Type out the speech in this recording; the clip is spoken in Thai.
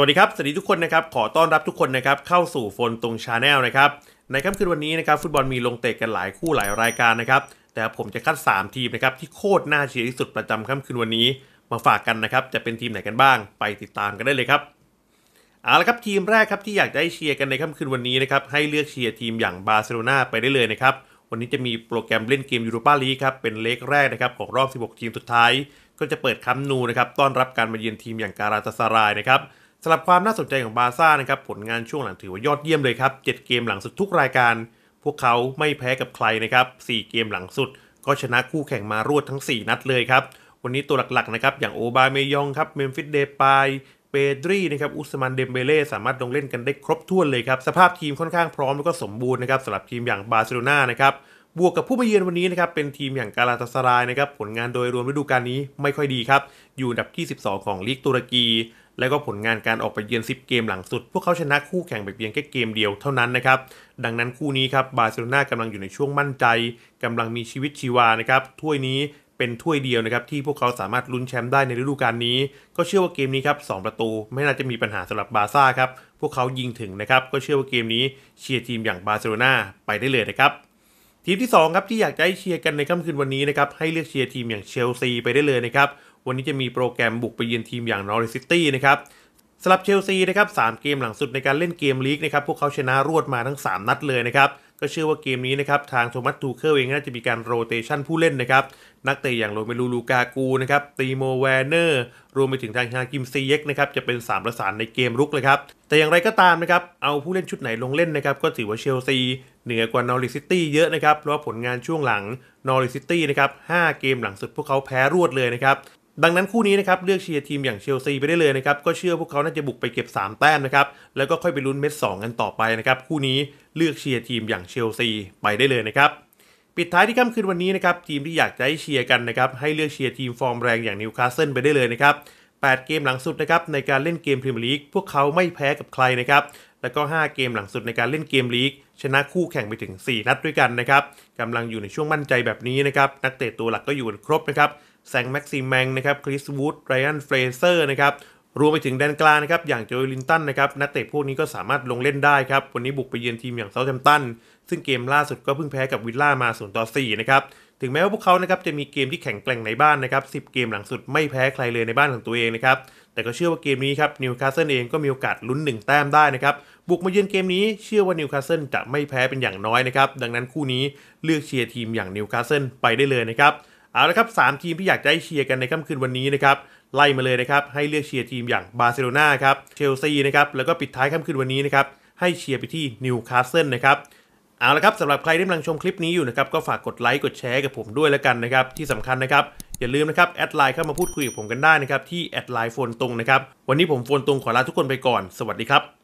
สวัสดีครับ สวัสดีทุกคนนะครับ ขอต้อนรับทุกคนนะครับ เข้าสู่โฟนตรงชาแนลนะครับ ในค่ำคืนวันนี้นะครับฟุตบอลมีลงเตะกันหลายคู่หลายรายการนะครับ แต่ผมจะคัด 3 ทีมนะครับที่โคตรน่าเชียร์ที่สุดประจำค่ำคืนวันนี้มาฝากกันนะครับ จะเป็นทีมไหนกันบ้าง ไปติดตามกันได้เลยครับเอาละครับทีมแรกครับที่อยากให้เชียร์กันในค่ำคืนวันนี้นะครับให้เลือกเชียร์ทีมอย่างบาร์เซโลนาไปได้เลยนะครับวันนี้จะมีโปรแกรมเล่นเกมยูโรปาลีกครับเป็นเลกแรกนะครับของรอบ 16 ทีมสุดท้าย ก็จะเปิดคัมนูนะครับ ต้อนรับการมาเยือนทีมอย่างการาตาซารายนะครับสำหรับความน่าสนใจของบาซ่านะครับผลงานช่วงหลังถือว่ายอดเยี่ยมเลยครับ 7 เกมหลังสุดทุกรายการ พวกเขาไม่แพ้กับใครนะครับ 4 เกมหลังสุดก็ชนะคู่แข่งมารวดทั้ง 4 นัดเลยครับ วันนี้ตัวหลักๆนะครับอย่างโอบาเมยองครับเมมฟิสเดปายเปดรีนะครับอุสมันเดมเบเล่สามารถลงเล่นกันได้ครบถ้วนเลยครับ สภาพทีมค่อนข้างพร้อมแล้วก็สมบูรณ์นะครับสำหรับทีมอย่างบาร์เซโลนานะครับบวกกับผู้มาเยือนวันนี้นะครับเป็นทีมอย่างกาลาตาสรายนะครับผลงานโดยรวมฤดูกาลนี้ไม่ค่อยดีครับ อยู่อันดับที่ 12 ของลีกตุรกี แล้วก็ผลงานการออกไปเยือน10 เกมหลังสุด พวกเขาชนะคู่แข่งไปเพียงแค่เกมเดียวเท่านั้นนะครับ ดังนั้นคู่นี้ครับบาร์เซโลนากำลังอยู่ในช่วงมั่นใจกำลังมีชีวิตชีวานะครับถ้วยนี้เป็นถ้วยเดียวนะครับที่พวกเขาสามารถลุ้นแชมป์ได้ในฤดูกาลนี้ ก็เชื่อว่าเกมนี้ครับสประตูไม่น่าจะมีปัญหาสำหรับบาซ่าครับพวกเขายิงถึงนะครับก็เชื่อว่าเกมนี้ เชียร์ทีมอย่างบาร์เซโลนาไปได้เลยนะครับทีมที่2ครับ ที่อยากจะให้เชียร์กันในค่ำคืนวันนี้นะครับ ให้เลือกเชียร์ทีมอย่างเชลซีไปได้เลยนะครับ วันนี้จะมีโปรแกรมบุกไปเยือนทีมอย่างนอริสซิตี้นะครับสำหรับเชลซีนะครับสเกมหลังสุดในการเล่นเกมลีกนะครับ พวกเขาชนะรวดมาทั้ง 3 นัดเลยนะครับก็เชื่อว่าเกมนี้นะครับ ทางโทมัสทูเคอร์เองน่าจะมีการโรเตชันผู้เล่นนะครับ นักเตะอย่างโรเมลูลูกากูนะครับ ตีโมแวนเนอร์ รวมไปถึงทางฮากิมซีเย็กนะครับ จะเป็น 3 ประสานในเกมรุกเลยครับ แต่อย่างไรก็ตามนะครับ เอาผู้เล่นชุดไหนลงเล่นนะครับ ก็ถือว่าเชลซี เหนือกว่านอริซิตี้เยอะนะครับเพราะผลงานช่วงหลังนอริซิตี้นะครับ5เกมหลังสุดพวกเขาแพ้รวดเลยนะครับดังนั้นคู่นี้นะครับเลือกเชียร์ทีมอย่างเชลซีไปได้เลยนะครับก็เชื่อพวกเขาน่าจะบุกไปเก็บ 3 แต้มนะครับแล้วก็ค่อยไปลุ้นเม็ด2กันต่อไปนะครับคู่นี้เลือกเชียร์ทีมอย่างเชลซีไปได้เลยนะครับปิดท้ายที่ค่ำคืนวันนี้นะครับทีมที่อยากจะให้เชียร์กันนะครับให้เลือกเชียร์ทีมฟอร์มแรงอย่างนิวคาสเซิลไปได้เลยนะครับ8เกมหลังสุดนะครับในการเล่นเกมพรีเมียร์ลีกพวกเขาไม่แพ้กับใครนะครับแล้วก็5เกมหลังสุดในการเล่นเกมลีกชนะคู่แข่งไปถึง 4 นัดด้วยกันนะครับกำลังอยู่ในช่วงมั่นใจแบบนี้นะครับ นักเตะตัวหลักก็อยู่ครบนะครับ แซงแม็กซิมแมงนะครับ คริสวูด ไรอันเฟรเซอร์นะครับ รวมไปถึงแดนกลางนะครับ อย่างโจลินตันนะครับ นักเตะพวกนี้ก็สามารถลงเล่นได้ครับ วันนี้บุกไปเยือนทีม อย่างเซาท์แฮมป์ตันซึ่งเกมล่าสุดก็เพิ่งแพ้กับวิลล่ามา0ต่อ4นะครับ ถึงแม้ว่าพวกเขานะครับจะมีเกมที่แข็งแกร่งในบ้านนะครับ 10 เกมหลังสุดไม่แพ้ใครเลยในบ้านของตัวเองนะครับ แต่ก็เชื่อว่าเกมนี้ครับนิวคาสเซิลเองก็มีโอกาสลุ้น1แต้มได้นะครับบุกมาเยือนเกมนี้เชื่อว่านิวคาสเซิลจะไม่แพ้เป็นอย่างน้อยนะครับดังนั้นคู่นี้เลือกเชียร์ทีมอย่างนิวคาสเซิลไปได้เลยนะครับเอาละครับ 3 ทีมที่อยากจะให้เชียร์กันในค่ำคืนวันนี้นะครับไล่มาเลยนะครับให้เลือกเชียร์ทีมอย่างบาร์เซโลนาครับเชลซีนะครับแล้วก็ปิดท้ายค่ำคืนวันนี้นะครับให้เชียร์ไปที่นิวคาสเซิลนะครับเอาละครับสำหรับใครที่กำลังชมคลิปนี้อยู่นะครับก็ฝากกดไลค์กดแชร์กับผมด้วยแล้วกันนะครับที่สำคัญนะครับ อย่าลืมนะครับแอดไลน์เข้ามาพูดคุยกับผมกันได้นะครับที่แอดไลน์โฟนตรงนะครับวันนี้ผมโฟนตรงขอลาทุกคนไปก่อนสวัสดีครับ